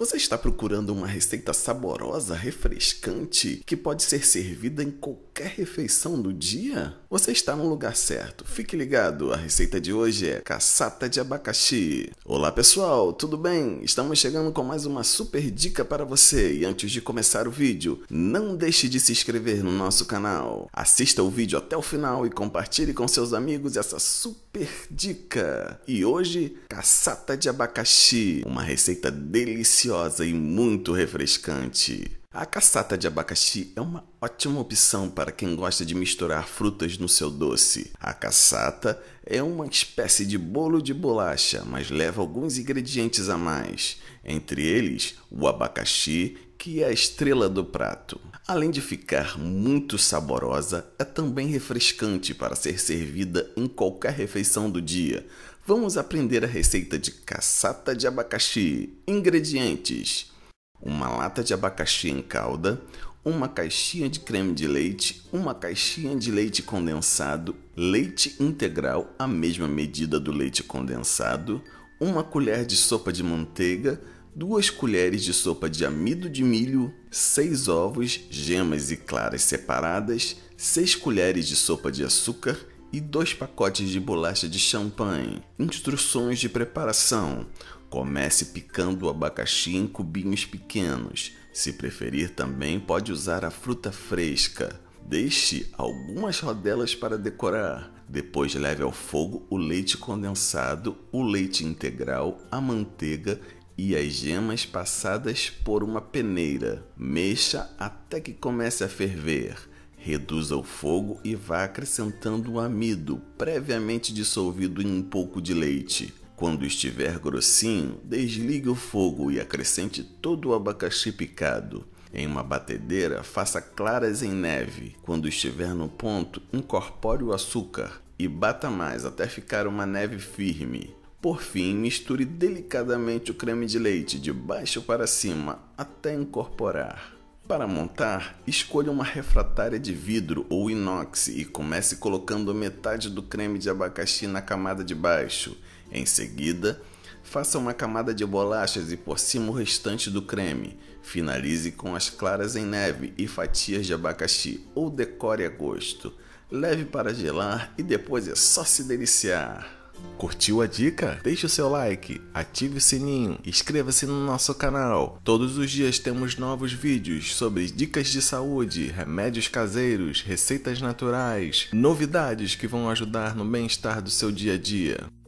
Você está procurando uma receita saborosa, refrescante, que pode ser servida em qualquer refeição do dia? Você está no lugar certo. Fique ligado, a receita de hoje é caçata de abacaxi. Olá pessoal, tudo bem? Estamos chegando com mais uma super dica para você. E antes de começar o vídeo, não deixe de se inscrever no nosso canal. Assista o vídeo até o final e compartilhe com seus amigos essa super Perdica! E hoje, caçata de abacaxi, uma receita deliciosa e muito refrescante. A caçata de abacaxi é uma ótima opção para quem gosta de misturar frutas no seu doce. A caçata é uma espécie de bolo de bolacha, mas leva alguns ingredientes a mais, entre eles o abacaxi que é a estrela do prato. Além de ficar muito saborosa, é também refrescante para ser servida em qualquer refeição do dia. Vamos aprender a receita de caçata de abacaxi. Ingredientes: uma lata de abacaxi em calda, uma caixinha de creme de leite, uma caixinha de leite condensado, leite integral, a mesma medida do leite condensado, uma colher de sopa de manteiga 2 colheres de sopa de amido de milho, 6 ovos, gemas e claras separadas, 6 colheres de sopa de açúcar e 2 pacotes de bolacha de champanhe. Instruções de preparação: comece picando o abacaxi em cubinhos pequenos. Se preferir, também pode usar a fruta fresca. Deixe algumas rodelas para decorar. Depois leve ao fogo o leite condensado, o leite integral, a manteiga e as gemas passadas por uma peneira. Mexa até que comece a ferver. Reduza o fogo e vá acrescentando o amido, previamente dissolvido em um pouco de leite. Quando estiver grossinho, desligue o fogo e acrescente todo o abacaxi picado. Em uma batedeira, faça claras em neve. Quando estiver no ponto, incorpore o açúcar e bata mais até ficar uma neve firme. Por fim, misture delicadamente o creme de leite de baixo para cima até incorporar. Para montar, escolha uma refratária de vidro ou inox e comece colocando metade do creme de abacaxi na camada de baixo. Em seguida, faça uma camada de bolachas e por cima o restante do creme. Finalize com as claras em neve e fatias de abacaxi ou decore a gosto. Leve para gelar e depois é só se deliciar. Curtiu a dica? Deixe o seu like, ative o sininho, inscreva-se no nosso canal. Todos os dias temos novos vídeos sobre dicas de saúde, remédios caseiros, receitas naturais, novidades que vão ajudar no bem-estar do seu dia a dia.